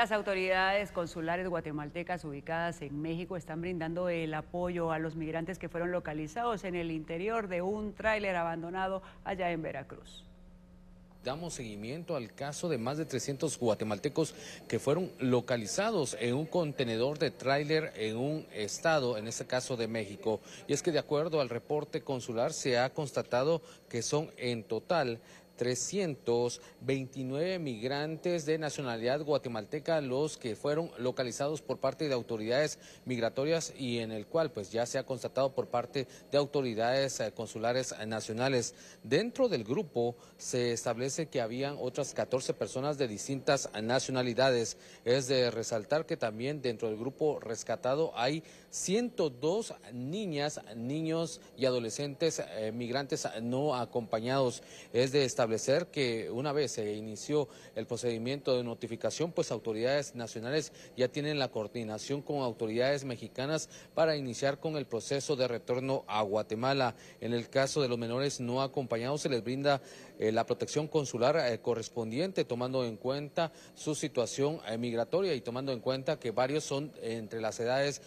Las autoridades consulares guatemaltecas ubicadas en México están brindando el apoyo a los migrantes que fueron localizados en el interior de un tráiler abandonado allá en Veracruz. Damos seguimiento al caso de más de 300 guatemaltecos que fueron localizados en un contenedor de tráiler en un estado, en este caso de México. Y es que de acuerdo al reporte consular se ha constatado que son en total 329 migrantes de nacionalidad guatemalteca los que fueron localizados por parte de autoridades migratorias y en el cual pues ya se ha constatado por parte de autoridades eh, consulares nacionales. Dentro del grupo se establece que habían otras 14 personas de distintas nacionalidades. Es de resaltar que también dentro del grupo rescatado hay 102 niñas, niños y adolescentes eh, migrantes no acompañados. Es de establecer que una vez se inició el procedimiento de notificación, pues autoridades nacionales ya tienen la coordinación con autoridades mexicanas para iniciar con el proceso de retorno a Guatemala. En el caso de los menores no acompañados, se les brinda eh, la protección consular eh, correspondiente, tomando en cuenta su situación eh, migratoria y tomando en cuenta que varios son entre las edades